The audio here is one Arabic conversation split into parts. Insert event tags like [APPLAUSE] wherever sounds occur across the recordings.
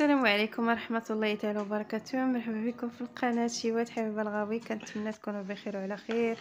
السلام عليكم ورحمة الله تعالى وبركاته مرحبا بكم في القناة شيوات حبيبة الغاوي كنتمنى تكونوا بخير وعلى خير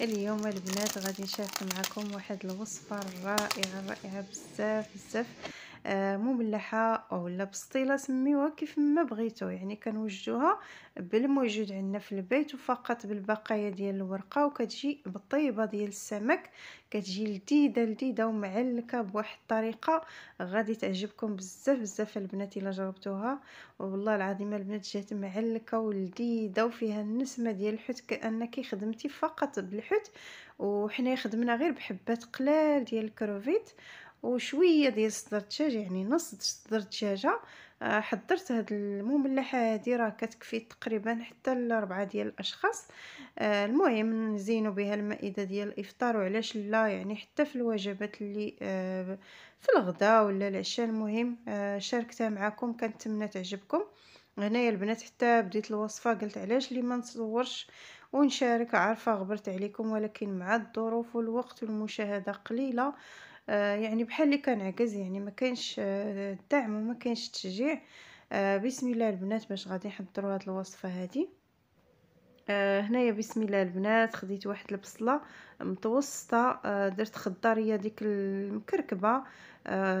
اليوم البنات غادي نشارك معكم واحد الوصفة رائعة رائعة بزاف بزاف آه، مملحه اولا بسطيله سميوها كيف ما بغيتو يعني كنوجدوها بالموجود عندنا في البيت وفقط بالبقايا ديال الورقه وكتجي بالطيبه ديال السمك كتجي لذيذه لذيذه ومعلكه بواحد الطريقه غادي تعجبكم بزاف بزاف البنات الا جربتوها والله العظيم البنات جات معلكه ولذيذه وفيها النسمه ديال الحوت كانك خدمتي فقط بالحوت وحنا خدمنا غير بحبات قلال ديال الكروفيت وشويه ديال صدر الدجاج يعني نص صدر الدجاجه آه، حضرت هاد المملحه هادي راه كتكفي تقريبا حتى لربعة ديال الاشخاص آه، المهم نزينو بها المائده ديال الافطار وعلاش لا يعني حتى في الوجبات اللي آه، في الغداء ولا العشاء المهم شاركتها معكم كنتمنى تعجبكم هنايا البنات حتى بديت الوصفه قلت علاش لي ما نصورش ونشارك عارفه غبرت عليكم ولكن مع الظروف والوقت والمشاهده قليله آه، يعني بحال اللي كنعكز يعني ما كاينش الدعم آه، وما كاينش التشجيع آه، بسم الله البنات باش غادي نحضروا هذه الوصفه هذه هنايا بسم الله البنات خديت واحد البصله متوسطه درت خضاريه ديك المكركبه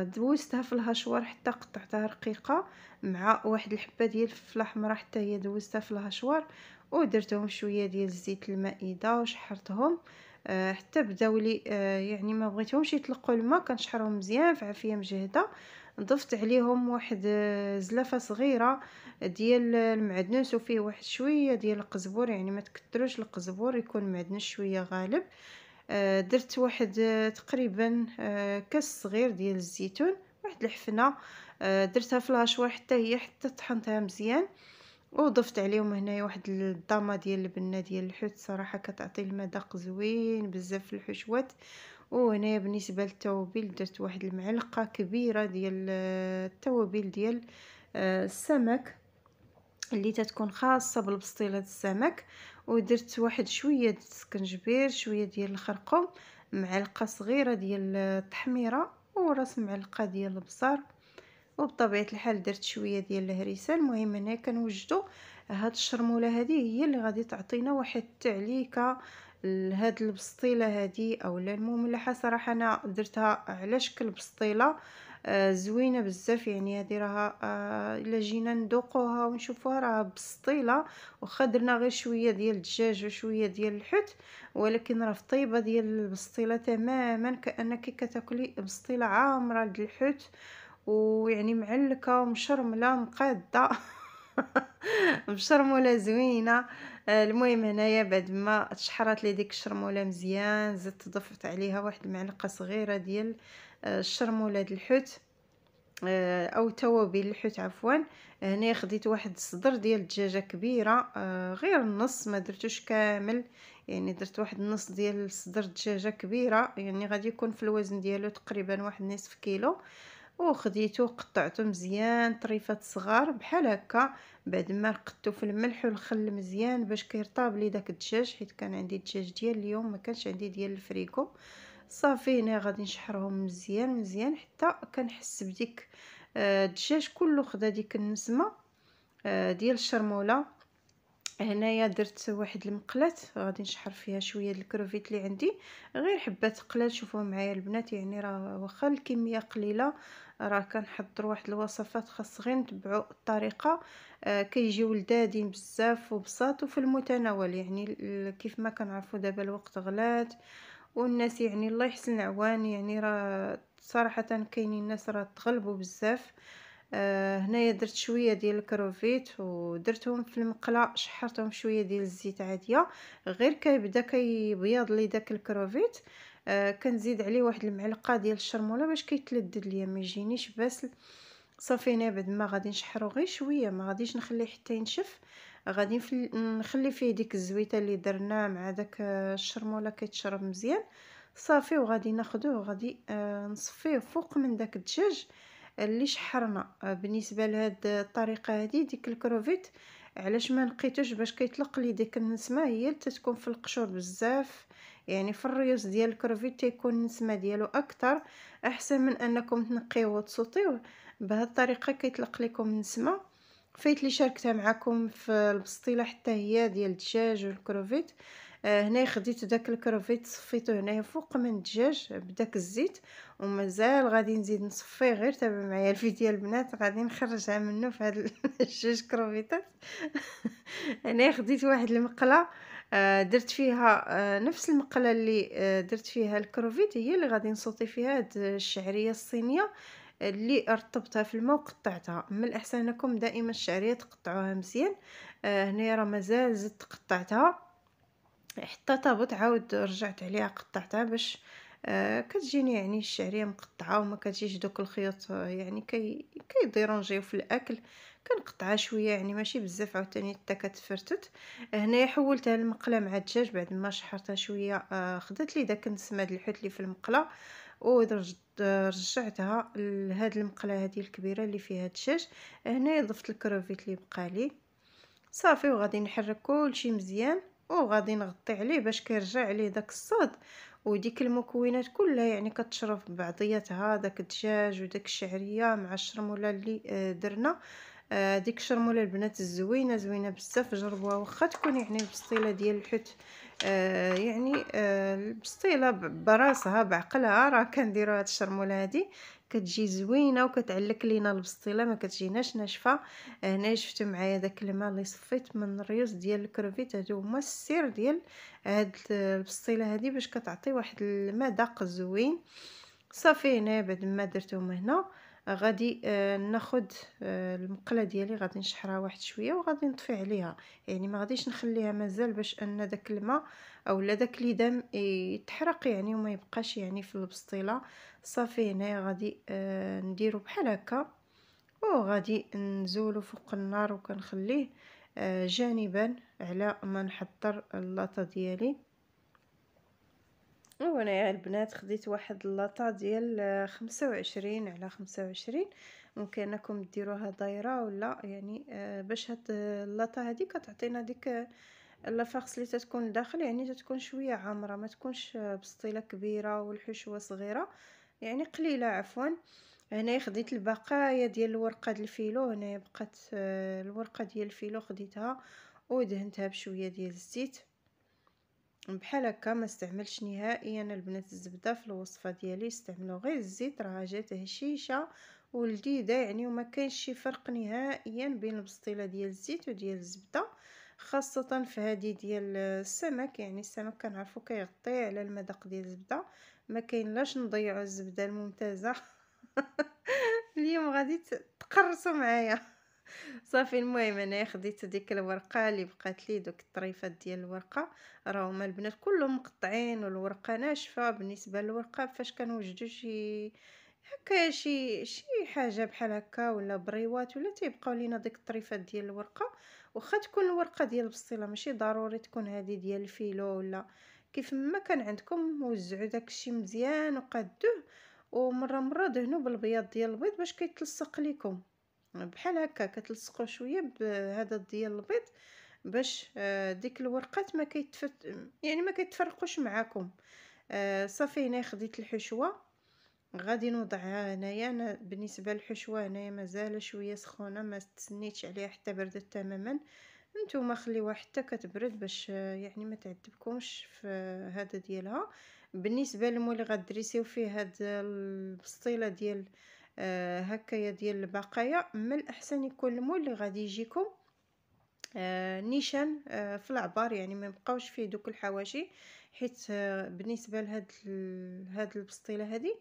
دوزتها في الهشوار حتى قطعتها رقيقه مع واحد الحبه ديال الفلفله حمراء حتى هي دوزتها في الهشوار ودرتهم شويه ديال الزيت المائده وشحرتهم آه، حتى بداو لي آه، يعني ما بغيتهمش يطلقوا الماء كنشحرهم مزيان في عافيه مجهده ضفت عليهم واحد آه، زلافه صغيره ديال المعدنوس وفيه واحد شويه ديال القزبور يعني ما تكثروش القزبور يكون معدنوس شويه غالب درت واحد تقريبا كاس صغير ديال الزيتون واحد الحفنه درتها في الهشوه حتى هي حتى طحنتها مزيان وضفت عليهم هنايا واحد الضامه ديال البنه ديال الحوت صراحه كتعطي المذاق زوين بزاف في الحشوات وهنايا بالنسبه للتوابل درت واحد المعلقه كبيره ديال آه، التوابل ديال آه، السمك اللي تتكون خاصه بالبسطيله السمك ودرت واحد شويه ديال السكنجبير شويه ديال الخرقوم معلقه صغيره ديال آه، التحميره وراس معلقه ديال البصل وبطبيعه الحال درت شويه ديال الهريسه المهم هنا كنوجدوا هاد الشرموله هذه هي اللي غادي تعطينا واحد التعليكه لهاد البسطيله هذه اولا المملحه صراحه انا درتها على شكل بسطيله آه، زوينه بزاف يعني هذه راها آه، الا جينا ندوقوها ونشوفوها راها بسطيله واخا درنا غير شويه ديال الدجاج وشويه ديال الحوت ولكن راه في طيبه ديال البسطيله تماما كانك كتاكلي بسطيله عامره د الحوت ويعني معلكه ومشرمله مقاده بشرموله [LAUGHS] زوينه آه، المهم هنايا بعد ما تشحرات لي ديك الشرموله مزيان زدت ضفت عليها واحد المعلقه صغيره ديال آه، الشرموله ديال الحوت آه، او توابل الحوت عفوا هنا خديت واحد الصدر ديال الدجاجه كبيره غير النص ما درتوش كامل يعني درت واحد النص ديال صدر دجاجه كبيره يعني غادي يكون في الوزن ديالو تقريبا واحد نصف كيلو آه وخديته وقطعته مزيان طريفات صغار بحال هكا بعد ما رقدته في الملح والخل مزيان باش كيرطاب لي داك الدجاج حيت كان عندي الدجاج ديال اليوم ما كانش عندي ديال الفريكو صافي هنا غادي نشحرهم مزيان مزيان حتى كنحس بديك آه، الدجاج كله خدا ديك النسمه آه، ديال الشرموله هنايا درت واحد المقلات غادي نشحر فيها شويه الكروفيت اللي عندي غير حبات قلال شوفوا معايا البنات يعني راه واخا الكميه قليله راه كنحضر واحد الوصفات خاص غير نتبعوا الطريقه آه كيجيو لذادين بزاف وبساط وفي المتناول يعني كيف ما كنعرفوا دابا الوقت غلات والناس يعني الله يحسن عوان يعني راه صراحه كاينين الناس راه تغلبوا بزاف آه آه هنايا درت شويه ديال الكروفيت ودرتهم في المقله شحرتهم شويه ديال الزيت عاديه غير كيبدا كيبيض لي داك الكروفيت آه كنزيد عليه واحد المعلقه ديال الشرموله باش كيتلدد ليا ما يجينيش باسل صافي هنا بعد ما غادي نشحرو غير شويه ما غاديش نخليه حتى ينشف غادي نخلي فيه ديك الزويته اللي درنا مع داك الشرموله كيتشرب مزيان صافي وغادي ناخذوه وغادي آه نصفيه فوق من داك الدجاج اللي شحرنا آه، بالنسبه لهاد الطريقه هذه ديك الكروفيت علاش ما لقيتوش باش كيطلق لي ديك النسمه هي تتكون في القشور بزاف يعني في الريوس ديال الكروفيت تيكون النسمه ديالو اكثر احسن من انكم تنقيوه وتسوطيوه بهاد الطريقه كيطلق لكم النسمه فايت لي شاركتها معكم في البسطيله حتى هي ديال الدجاج والكروفيت آه، هنا خديت داك الكروفيت صفيته هنايا فوق من الدجاج بداك الزيت ومازال غادي نزيد نصفيه غير تابع معايا الفيديو البنات غادي نخرجها منه في هاد [LAUGHS] الجوج كروفيتات [LAUGHS] هنا خديت واحد المقله آه، درت فيها آه، نفس المقله اللي درت فيها الكروفيت هي اللي غادي نصوتي فيها هاد الشعريه الصينيه اللي رطبتها في الماء وقطعتها من الاحسن انكم دائما الشعريه تقطعوها مزيان هنايا راه مازال زدت قطعتها حتى طابت عاود رجعت عليها قطعتها باش آه كتجيني يعني الشعريه مقطعه وما كتجيش دوك الخيوط آه، يعني كي كيديرونجيو في الاكل كنقطعها شويه يعني ماشي بزاف عاوتاني حتى كتفرتت هنايا حولتها للمقله مع الدجاج بعد ما شحرتها شويه آه خدات لي داك النسمه ديال اللي في المقله ورجعتها لهاد المقله هذه الكبيره اللي فيها الدجاج هنايا ضفت الكروفيت اللي بقى لي صافي وغادي نحرك كلشي مزيان وغادي نغطي عليه باش كيرجع عليه داك الصاد وديك المكونات كلها يعني كتشرف بعضياتها داك الدجاج وداك الشعريه مع الشرموله اللي آه، درنا آه، ديك الشرموله البنات الزوينه زوينه بزاف جربوها واخا تكون يعني بسطيله ديال الحوت آه، يعني البسطيله براسها بعقلها راه كنديروا هاد الشرموله هادي كتجي زوينه وكتعلك لينا البسطيله ما كتجيناش ناشفه هنا شفتوا معايا داك الماء اللي صفيت من الريوس ديال الكروفيت هادو هما السر ديال هاد البسطيله هادي باش كتعطي واحد المذاق زوين صافي هنا بعد ما درتهم هنا غادي آه، ناخد آه، المقله ديالي غادي نشحرها واحد شويه وغادي نطفي عليها يعني ما غاديش نخليها مازال باش ان داك الماء لا داك دم يتحرق يعني وما يبقاش يعني في البسطيله صافي هنايا غادي آه، نديرو بحال هكا وغادي نزولو فوق النار وكنخليه جانبا على ما نحضر اللاطه ديالي وانا يا البنات خديت واحد اللاطا ديال خمسة وعشرين على خمسة وعشرين انكم ديروها دايره ولا يعني آه، باش هاد اللاطا هذه كتعطينا ديك آه، لافارس اللي تتكون لداخل يعني تتكون شويه عامره ما تكونش آه، بسطيله كبيره والحشوه صغيره يعني قليله عفوا هنايا خديت البقايا ديال الورقه ديال الفيلو هنايا بقات الورقه ديال الفيلو خديتها ودهنتها بشويه ديال الزيت بحال هكا ما استعملش نهائيا البنات الزبده في الوصفه ديالي استعملوا غير الزيت راه جات هشيشه ولذيذه يعني وما كاينش شي فرق نهائيا بين البسطيله ديال الزيت وديال الزبده خاصه في هذه ديال السمك يعني السمك كنعرفو كيغطي على المذاق ديال الزبده ما كاينلاش نضيعوا الزبده الممتازه [LAUGHS] اليوم غادي تقرصوا معايا صافي المهم انا خديت ديك الورقه اللي بقات لي دوك الطريفات ديال الورقه راهو هما البنات كلهم مقطعين والورقه ناشفه بالنسبه للورقه فاش كنوجدوا شي هكا شي شي حاجه بحال هكا ولا بريوات ولا تيبقاو لينا ديك الطريفات ديال الورقه واخا تكون الورقه ديال البسطيله ماشي ضروري تكون هذه ديال الفيلو ولا كيف ما كان عندكم وزعوا داكشي مزيان وقادوه ومره مره دهنوا بالبياض ديال البيض باش كيتلصق لكم بحال هكا كتلصقوا شويه بهذا ديال البيض باش آه، ديك الورقات ما كيتفت يعني ما كيتفرقوش معاكم آه، صافي هنا خديت الحشوه غادي نوضعها هنايا انا بالنسبه للحشوه هنايا مازال شويه سخونه ما تسنيتش عليها حتى بردت تماما نتوما خليوها حتى كتبرد باش آه، يعني ما تعذبكمش في هذا ديالها بالنسبه للمول اللي غدريسيو فيه هاد البسطيله ديال آه هكايا ديال البقايا من الاحسن يكون المول اللي غادي يجيكم آه نيشان آه في العبار يعني ما يبقاوش فيه دوك الحواشي حيت آه بالنسبه لهاد هاد البسطيله هذه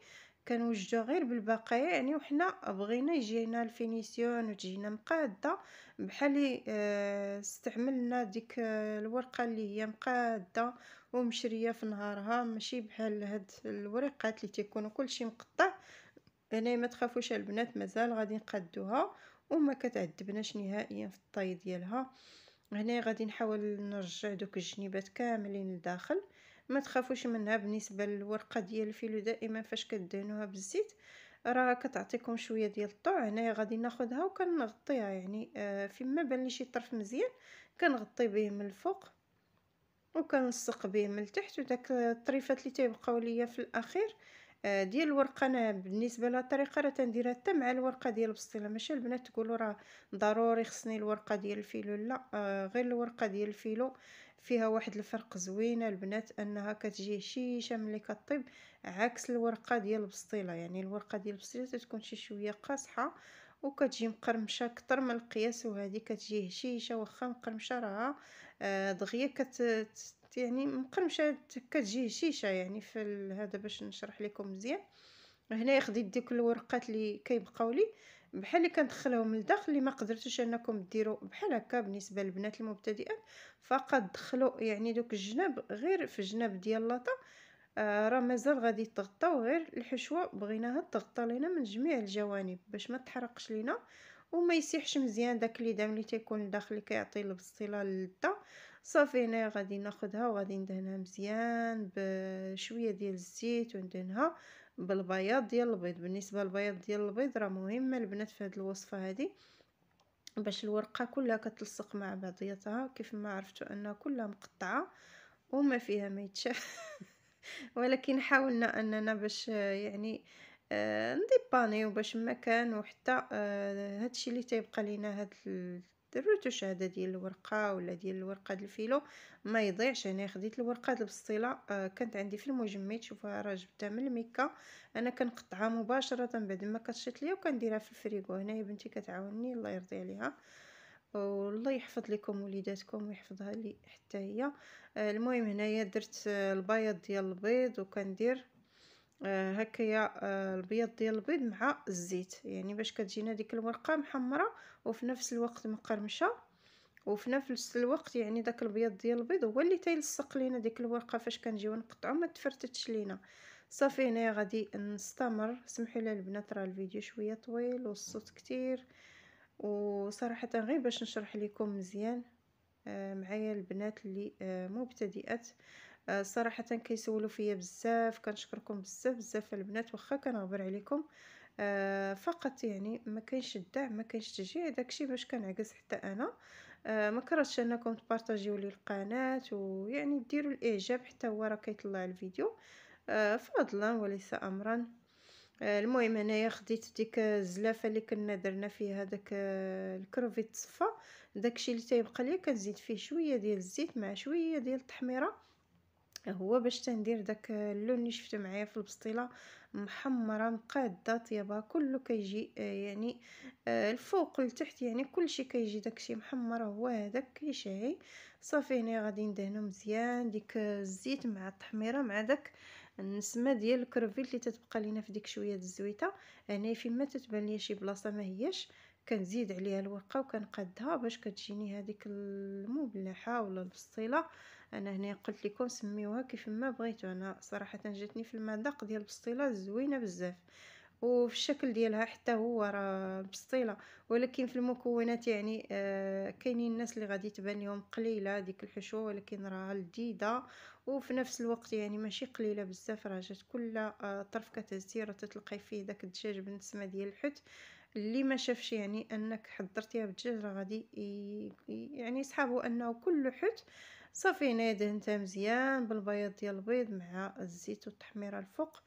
كنوجدو غير بالبقايا يعني وحنا بغينا يجينا الفينيسيون وتجينا مقاده بحال آه، استعملنا ديك آه، الورقه اللي هي مقاده ومشريه في نهارها ماشي بحال هاد الورقات اللي تيكونوا كلشي مقطع هنايا ما تخافوش البنات مازال غادي نقادوها وما كتعذبناش نهائيا في الطي ديالها هنا غادي نحاول نرجع دوك الجنيبات كاملين لداخل ما تخافوش منها بالنسبه للورقه ديال الفيلو دائما فاش كدهنوها بالزيت راه كتعطيكم شويه ديال الطوع هنايا غادي ناخذها وكنغطيها يعني آه فيما بان لي شي طرف مزيان كنغطي به من الفوق وكنلصق به من التحت وداك الطريفات اللي تيبقاو ليا في الاخير آه، ديال الورقه انا بالنسبه لها الطريقه راه تنديرها حتى مع الورقه ديال البسطيله ماشي البنات تقولوا راه ضروري خصني الورقه ديال الفيلو لا آه، غير الورقه ديال الفيلو فيها واحد الفرق زوينه البنات انها كتجي هشيشه ملي كطيب عكس الورقه ديال البسطيله يعني الورقه ديال البسطيله تكون شي شويه قاصحه وكتجي مقرمشه كتر من القياس وهذه كتجي هشيشه واخا مقرمشه راها آه، دغيا كت يعني مقرمشه كتجي هشيشه يعني في هذا باش نشرح لكم مزيان هنايا خديت ديك الورقات اللي كيبقاو لي بحال اللي كندخلهم لداخل اللي ما قدرتوش انكم ديروا بحال هكا بالنسبه للبنات المبتدئات فقط دخلوا يعني دوك الجناب غير في الجناب ديال لاطا آه راه مازال غادي تغطاو غير الحشوه بغيناها تغطى لينا من جميع الجوانب باش ما تحرقش لينا وما يسيحش مزيان داك اللي دام اللي تيكون لداخل اللي كيعطي البسطيله للذه صافي هنايا غادي ناخدها وغادي ندهنها مزيان بشويه ديال الزيت وندهنها بالبياض ديال البيض بالنسبه للبياض ديال البيض راه مهمه البنات في هذه الوصفه هذه باش الورقه كلها كتلصق مع بعضياتها كيف ما عرفتوا انها كلها مقطعه وما فيها ما يتشاف [LAUGHS] ولكن حاولنا اننا باش يعني آه، نديبانيو باش ما كان وحتى آه، هادشي اللي تيبقى لينا هاد درتو هذا ديال الورقه ولا ديال الورقه ديال الفيلو ما يضيعش انا خديت الورقه ديال البسطيله آه كانت عندي في المجمد شوفوها راه جبتها من الميكا انا كنقطعها مباشره بعد ما كتشط ليا وكنديرها في الفريغو هنايا بنتي كتعاوني الله يرضي عليها والله يحفظ لكم وليداتكم ويحفظها لي حتى هي آه، المهم هنايا درت آه، البياض ديال البيض وكندير آه، هكايا آه، البيض ديال البيض مع الزيت يعني باش كتجينا ديك الورقه محمره وفي نفس الوقت مقرمشه وفي نفس الوقت يعني داك البيض ديال البيض هو اللي تيلصق لينا ديك الورقه فاش كنجيو نقطعو ما تفرتتش لينا صافي هنايا غادي نستمر سمحوا لي البنات راه الفيديو شويه طويل والصوت كتير وصراحه غير باش نشرح لكم مزيان آه، معايا البنات اللي مبتدئات آه، صراحه كيسولوا فيا بزاف كنشكركم بزاف بزاف البنات واخا كنغبر عليكم آه، فقط يعني ما كاينش الدعم ما كاينش التشجيع داكشي باش كنعكس حتى انا آه، ما كرهتش انكم تبارطاجيو لي القناه ويعني ديروا الاعجاب حتى هو راه كيطلع الفيديو فضلا وليس امرا المهم انايا خديت ديك الزلافه اللي كنا درنا فيها داك الكروفيت صفا داكشي اللي تيبقى ليا كنزيد فيه شويه ديال الزيت مع شويه ديال التحميره هو باش تندير داك اللون اللي شفتو معايا في البسطيله محمره مقاده طيبه كله كيجي آه، يعني آه، الفوق لتحت يعني كلشي كيجي داكشي محمر هو هذاك كيشهي صافي هنا غادي ندهنو مزيان ديك الزيت مع التحميره مع داك النسمه ديال الكروفيل اللي تتبقى لينا في ديك شويه الزويته هنا فيما تتبان ليا شي بلاصه ما هياش كنزيد عليها الورقه وكنقادها باش كتجيني هذيك المبلحه ولا البسطيله انا هنا قلت لكم سميوها كيف ما بغيتو انا صراحه جاتني في المذاق ديال البسطيله زوينه بزاف وفي الشكل ديالها حتى هو راه بسطيله ولكن في المكونات يعني آه كاينين الناس اللي غادي تبان لهم قليله ديك الحشوه ولكن راه لذيذه وفي نفس الوقت يعني ماشي قليله بزاف راه جات كل آه طرف كتهزي راه تتلقاي فيه داك الدجاج بالنسمه ديال الحوت اللي ما شافش يعني انك حضرتيها بالدجاج راه غادي يعني يسحبوا انه كل حوت صافي هنايا دهنتها مزيان بالبياض ديال البيض مع الزيت والتحميره الفوق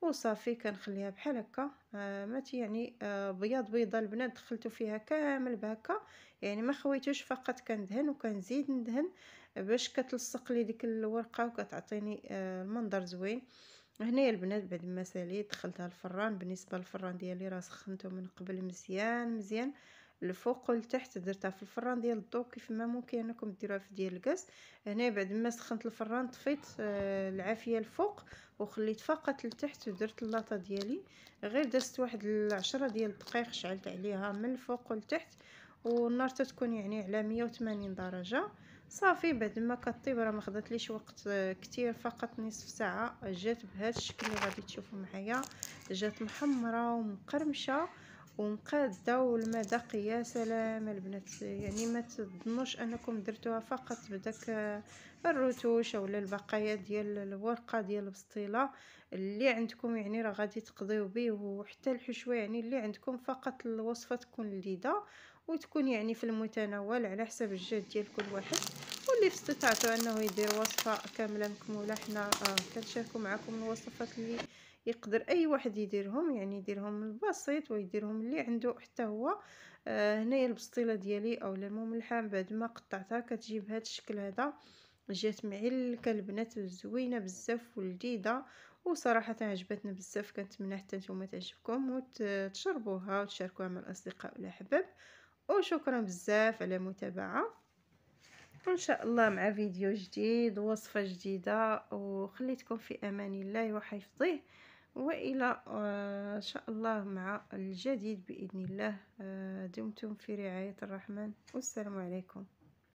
وصافي كنخليها بحال هكا آه، ما يعني آه بياض بيضه البنات دخلتو فيها كامل بهكا يعني ما خويتوش فقط كندهن وكنزيد ندهن باش كتلصق لي ديك الورقه وكتعطيني آه المنظر زوين هنايا البنات بعد ما ساليت دخلتها الفران بالنسبه للفران ديالي راه سخنته من قبل مزيان مزيان آه الفوق والتحت درتها في الفران ديال الضو كيف ما ممكن انكم ديروها في ديال الغاز هنا بعد ما سخنت الفران طفيت آه، العافيه الفوق وخليت فقط التحت ودرت اللاطه ديالي غير درت واحد العشرة ديال الدقائق شعلت عليها من الفوق والتحت والنار تتكون يعني على 180 درجه صافي بعد ما كطيب راه ما خدات وقت آه، كتير فقط نصف ساعه جات بهذا الشكل اللي غادي تشوفوا معايا جات محمره ومقرمشه ومقاده والمدى يا سلام البنات يعني ما تظنوش انكم درتوها فقط بداك آه، الرتوش او البقايا ديال الورقه ديال البسطيله اللي عندكم يعني راه غادي تقضيو به وحتى الحشوه يعني اللي عندكم فقط الوصفه تكون لذيذه وتكون يعني في المتناول على حسب الجهد ديال كل واحد واللي في استطاعته انه يدير وصفه كامله مكموله حنا آه كنشاركوا معكم الوصفات اللي يقدر اي واحد يديرهم يعني يديرهم البسيط ويديرهم اللي عنده حتى هو آه هنايا البسطيله ديالي اولا المملحه بعد ما قطعتها كتجي بهذا الشكل هذا جات معلكه البنات زوينه بزاف ولذيذه وصراحه عجبتنا بزاف كنتمنى حتى نتوما تعجبكم وتشربوها وتشاركوها مع الاصدقاء والاحباب وشكرا بزاف على المتابعه ان شاء الله مع فيديو جديد وصفه جديده وخليتكم في امان الله وحفظه والى آه، ان شاء الله مع الجديد باذن الله آه، دمتم في رعايه الرحمن والسلام عليكم